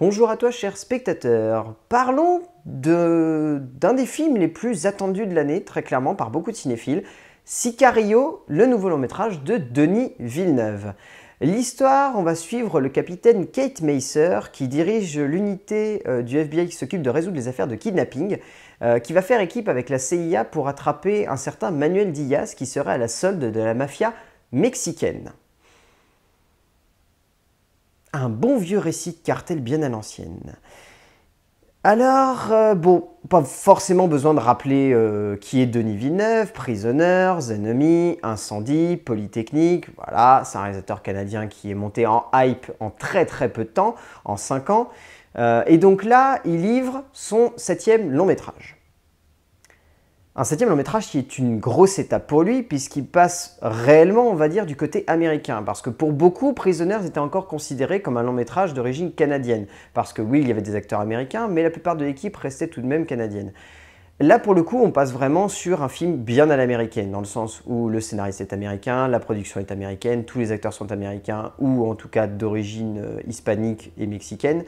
Bonjour à toi chers spectateurs, Parlons d'un des films les plus attendus de l'année, très clairement par beaucoup de cinéphiles, Sicario, le nouveau long métrage de Denis Villeneuve. L'histoire, on va suivre le capitaine Kate Macer qui dirige l'unité euh, du FBI qui s'occupe de résoudre les affaires de kidnapping, euh, qui va faire équipe avec la CIA pour attraper un certain Manuel Diaz qui serait à la solde de la mafia mexicaine un bon vieux récit de cartel bien à l'ancienne. Alors, euh, bon, pas forcément besoin de rappeler euh, qui est Denis Villeneuve, Prisoners, Ennemis, Incendie, Polytechnique, voilà, c'est un réalisateur canadien qui est monté en hype en très très peu de temps, en 5 ans. Euh, et donc là, il livre son septième long métrage. Un septième long métrage qui est une grosse étape pour lui, puisqu'il passe réellement, on va dire, du côté américain. Parce que pour beaucoup, Prisoners était encore considéré comme un long métrage d'origine canadienne. Parce que oui, il y avait des acteurs américains, mais la plupart de l'équipe restait tout de même canadienne. Là, pour le coup, on passe vraiment sur un film bien à l'américaine, dans le sens où le scénariste est américain, la production est américaine, tous les acteurs sont américains, ou en tout cas d'origine euh, hispanique et mexicaine.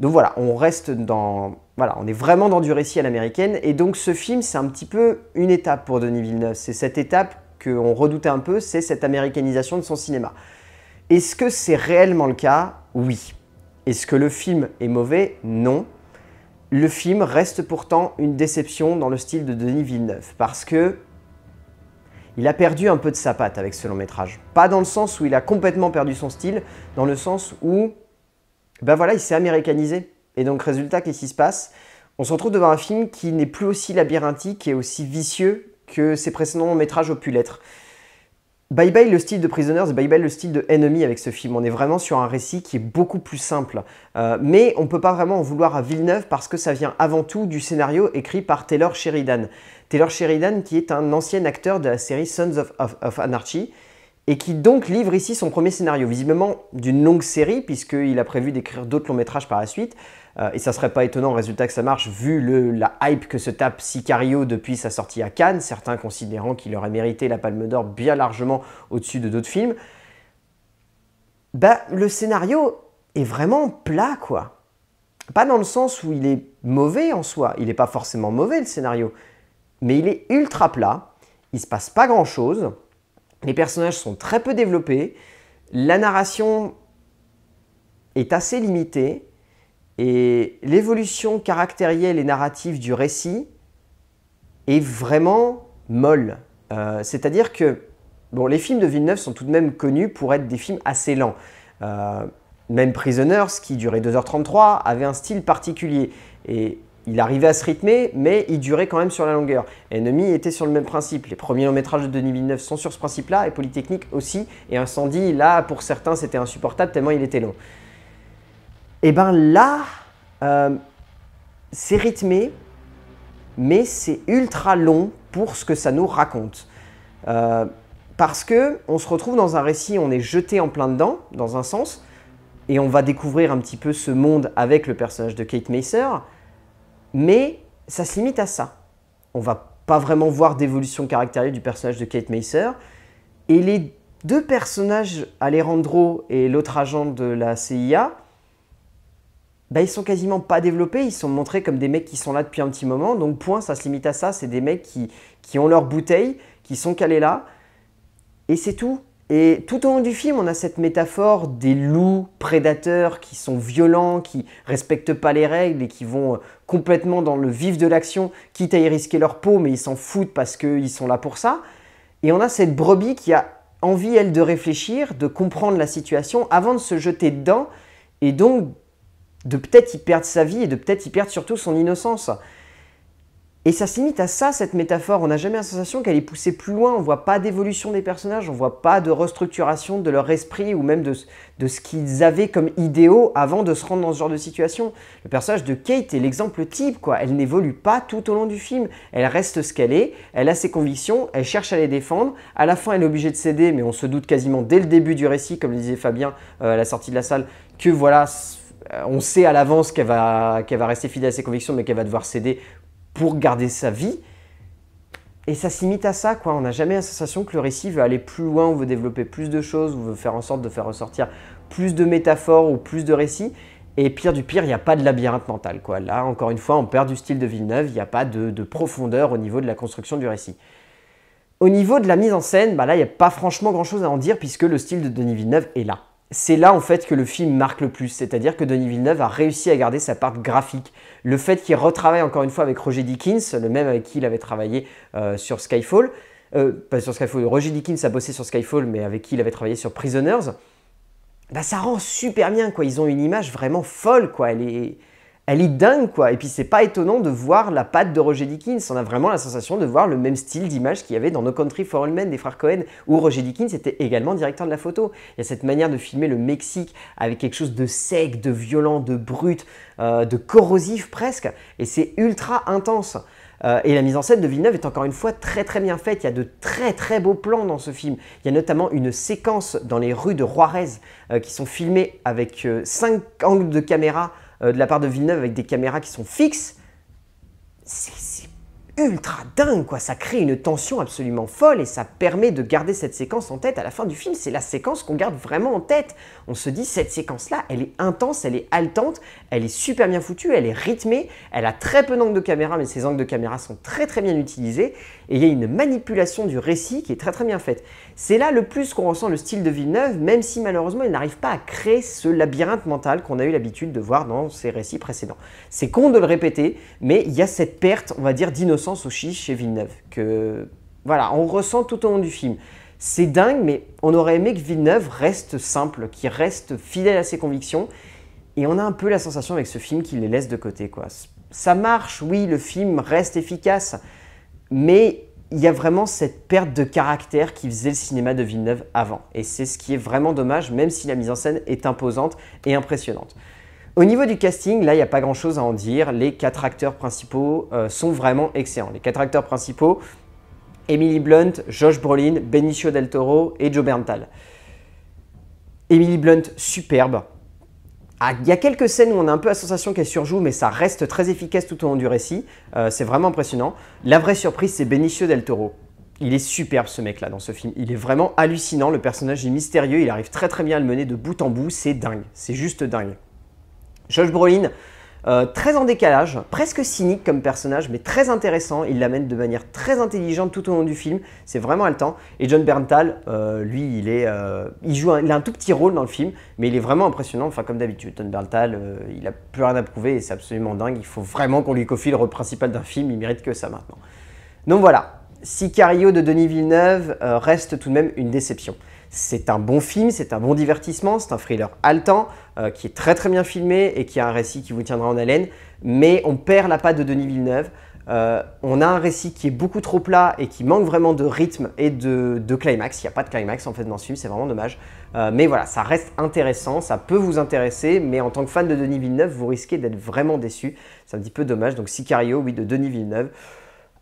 Donc voilà, on reste dans. Voilà, on est vraiment dans du récit à l'américaine. Et donc ce film, c'est un petit peu une étape pour Denis Villeneuve. C'est cette étape qu'on redoutait un peu, c'est cette américanisation de son cinéma. Est-ce que c'est réellement le cas Oui. Est-ce que le film est mauvais Non. Le film reste pourtant une déception dans le style de Denis Villeneuve, parce que il a perdu un peu de sa patte avec ce long métrage. Pas dans le sens où il a complètement perdu son style, dans le sens où ben voilà, il s'est américanisé. Et donc, résultat, qu'est-ce qui se passe On se retrouve devant un film qui n'est plus aussi labyrinthique et aussi vicieux que ses précédents métrages au pu l'être. Bye bye le style de Prisoners, bye bye le style de Enemy avec ce film. On est vraiment sur un récit qui est beaucoup plus simple. Euh, mais on ne peut pas vraiment en vouloir à Villeneuve parce que ça vient avant tout du scénario écrit par Taylor Sheridan. Taylor Sheridan qui est un ancien acteur de la série Sons of Anarchy et qui donc livre ici son premier scénario, visiblement d'une longue série, puisqu'il a prévu d'écrire d'autres longs métrages par la suite. Euh, et ça serait pas étonnant, résultat, que ça marche, vu la hype que se tape Sicario depuis sa sortie à Cannes, certains considérant qu'il aurait mérité la Palme d'Or bien largement au-dessus de d'autres films. Bah, le scénario est vraiment plat, quoi. Pas dans le sens où il est mauvais en soi, il n'est pas forcément mauvais le scénario, mais il est ultra plat, il se passe pas grand-chose, les personnages sont très peu développés, la narration est assez limitée, et l'évolution caractérielle et narrative du récit est vraiment molle. Euh, c'est-à-dire que bon, les films de Villeneuve sont tout de même connus pour être des films assez lents. Euh, même Prisoners, qui durait 2h33, avait un style particulier. Et il arrivait à se rythmer, mais il durait quand même sur la longueur. Ennemi était sur le même principe. Les premiers longs métrages de 2009 sont sur ce principe-là, et Polytechnique aussi. Et Incendie, là, pour certains, c'était insupportable tellement il était long. Et eh ben là, euh, c'est rythmé, mais c'est ultra long pour ce que ça nous raconte. Euh, parce que on se retrouve dans un récit, on est jeté en plein dedans, dans un sens, et on va découvrir un petit peu ce monde avec le personnage de Kate Macer. Mais ça se limite à ça. On va pas vraiment voir d'évolution caractérielle du personnage de Kate Macer. Et les deux personnages, Alejandro et l'autre agent de la CIA, bah, ils sont quasiment pas développés, ils sont montrés comme des mecs qui sont là depuis un petit moment, donc point, ça se limite à ça, c'est des mecs qui ont leur bouteille, qui sont calés là, et c'est tout. Et tout au long du film, on a cette métaphore des loups prédateurs qui sont violents, qui respectent pas les règles et qui vont euh, complètement dans le vif de l'action, quitte à y risquer leur peau, mais ils s'en foutent parce qu'ils sont là pour ça. Et on a cette brebis qui a envie, elle, de réfléchir, de comprendre la situation avant de se jeter dedans et donc de peut-être y perdre sa vie et de peut-être y perdre surtout son innocence. Et ça se limite à ça, cette métaphore. On n'a jamais la sensation qu'elle est poussée plus loin. On ne voit pas d'évolution des personnages, on ne voit pas de restructuration de leur esprit ou même de, ce qu'ils avaient comme idéaux avant de se rendre dans ce genre de situation. Le personnage de Kate est l'exemple type, quoi. Elle n'évolue pas tout au long du film. Elle reste ce qu'elle est, elle a ses convictions, elle cherche à les défendre. À la fin, elle est obligée de céder, mais on se doute quasiment dès le début du récit, comme le disait Fabien euh, à la sortie de la salle, que voilà. Euh, on sait à l'avance qu'elle va, qu'elle va rester fidèle à ses convictions, mais qu'elle va devoir céder pour garder sa vie. Et ça s'imite à ça, quoi. On n'a jamais la sensation que le récit veut aller plus loin, on veut développer plus de choses, on veut faire en sorte de faire ressortir plus de métaphores ou plus de récits. Et pire du pire, il n'y a pas de labyrinthe mental, quoi. Là, encore une fois, on perd du style de Villeneuve, il n'y a pas de, profondeur au niveau de la construction du récit. Au niveau de la mise en scène, bah là, il n'y a pas franchement grand-chose à en dire puisque le style de Denis Villeneuve est là c'est là en fait que le film marque le plus, c'est-à-dire que Denis Villeneuve a réussi à garder sa part graphique. Le fait qu'il retravaille encore une fois avec Roger Dickens, le même avec qui il avait travaillé euh, sur Skyfall, euh, pas sur Skyfall, Roger Dickens a bossé sur Skyfall, mais avec qui il avait travaillé sur Prisoners, bah ça rend super bien quoi. Ils ont une image vraiment folle quoi. Elle est, elle est dingue quoi. Et puis c'est pas étonnant de voir la patte de Roger Dickens. On a vraiment la sensation de voir le même style d'image qu'il y avait dans No Country for All Men des frères Cohen, où Roger Dickens était également directeur de la photo. Il y a cette manière de filmer le Mexique avec quelque chose de sec, de violent, de brut, euh, de corrosif presque. Et c'est ultra intense. Euh, et la mise en scène de Villeneuve est encore une fois très très bien faite. Il y a de très très beaux plans dans ce film. Il y a notamment une séquence dans les rues de Juarez euh, qui sont filmées avec 5 angles de caméra euh, de la part de Villeneuve avec des caméras qui sont fixes, c'est ultra dingue, quoi. Ça crée une tension absolument folle et ça permet de garder cette séquence en tête à la fin du film. C'est la séquence qu'on garde vraiment en tête. On se dit, cette séquence-là, elle est intense, elle est haletante, elle est super bien foutue, elle est rythmée, elle a très peu d'angles de caméra, mais ces angles de caméra sont très très bien utilisés et il y a une manipulation du récit qui est très très bien faite. C'est là le plus qu'on ressent le style de Villeneuve, même si malheureusement il n'arrive pas à créer ce labyrinthe mental qu'on a eu l'habitude de voir dans ses récits précédents. C'est con de le répéter, mais il y a cette perte, on va dire, d'innocence sens aussi chez Villeneuve. Que, voilà, on ressent tout au long du film. C'est dingue, mais on aurait aimé que Villeneuve reste simple, qu'il reste fidèle à ses convictions. Et on a un peu la sensation avec ce film qu'il les laisse de côté. Quoi. Ça marche, oui, le film reste efficace, mais il y a vraiment cette perte de caractère qui faisait le cinéma de Villeneuve avant. Et c'est ce qui est vraiment dommage, même si la mise en scène est imposante et impressionnante. Au niveau du casting, là, il n'y a pas grand-chose à en dire. Les quatre acteurs principaux euh, sont vraiment excellents. Les quatre acteurs principaux, Emily Blunt, Josh Brolin, Benicio del Toro et Joe Berntal. Emily Blunt, superbe. Ah, il y a quelques scènes où on a un peu la sensation qu'elle surjoue, mais ça reste très efficace tout au long du récit. Euh, c'est vraiment impressionnant. La vraie surprise, c'est Benicio del Toro. Il est superbe ce mec-là dans ce film. Il est vraiment hallucinant. Le personnage est mystérieux. Il arrive très très bien à le mener de bout en bout. C'est dingue. C'est juste dingue. Josh Brolin, euh, très en décalage, presque cynique comme personnage, mais très intéressant. Il l'amène de manière très intelligente tout au long du film. C'est vraiment haletant. Et John Berntal, euh, lui, il, est, euh, il, joue un, a un tout petit rôle dans le film, mais il est vraiment impressionnant. Enfin, comme d'habitude, John Berntal, il a plus rien à prouver et c'est absolument dingue. Il faut vraiment qu'on lui confie le rôle principal d'un film. Il mérite que ça maintenant. Donc voilà. Sicario de Denis Villeneuve reste tout de même une déception. C'est un bon film, c'est un bon divertissement, c'est un thriller haletant euh, qui est très très bien filmé et qui a un récit qui vous tiendra en haleine, mais on perd la patte de Denis Villeneuve. Euh, on a un récit qui est beaucoup trop plat et qui manque vraiment de rythme et de, climax. Il n'y a pas de climax en fait dans ce film, c'est vraiment dommage. Euh, mais voilà, ça reste intéressant, ça peut vous intéresser, mais en tant que fan de Denis Villeneuve, vous risquez d'être vraiment déçu. C'est un petit peu dommage. Donc Sicario, oui, de Denis Villeneuve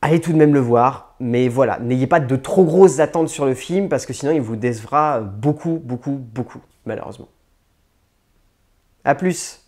allez tout de même le voir. Mais voilà, n'ayez pas de trop grosses attentes sur le film parce que sinon il vous décevra beaucoup, beaucoup, beaucoup, malheureusement. A plus